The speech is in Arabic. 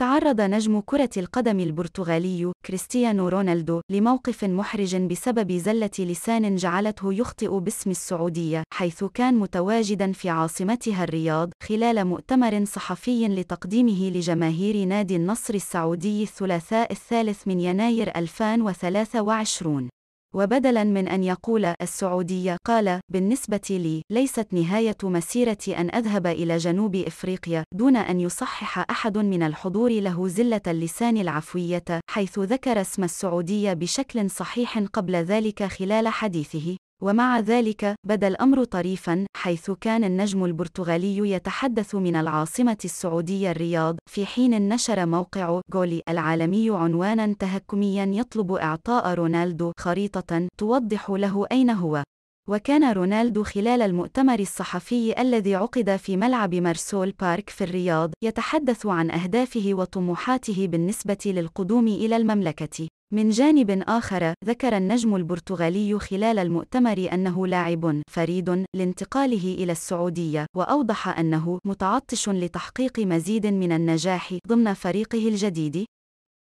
تعرض نجم كرة القدم البرتغالي كريستيانو رونالدو لموقف محرج بسبب زلة لسان جعلته يخطئ باسم السعودية، حيث كان متواجدا في عاصمتها الرياض خلال مؤتمر صحفي لتقديمه لجماهير نادي النصر السعودي الثلاثاء الثالث من يناير 2023. وبدلا من أن يقول السعودية قال بالنسبة لي ليست نهاية مسيرتي أن أذهب إلى جنوب إفريقيا دون أن يصحح أحد من الحضور له زلة اللسان العفوية حيث ذكر اسم السعودية بشكل صحيح قبل ذلك خلال حديثه ومع ذلك بدا الأمر طريفا حيث كان النجم البرتغالي يتحدث من العاصمة السعودية الرياض في حين نشر موقع جولي العالمي عنوانا تهكميا يطلب إعطاء رونالدو خريطة توضح له أين هو وكان رونالدو خلال المؤتمر الصحفي الذي عقد في ملعب مرسول بارك في الرياض يتحدث عن أهدافه وطموحاته بالنسبة للقدوم إلى المملكة من جانب آخر، ذكر النجم البرتغالي خلال المؤتمر أنه لاعب فريد لانتقاله إلى السعودية، وأوضح أنه متعطش لتحقيق مزيد من النجاح ضمن فريقه الجديد،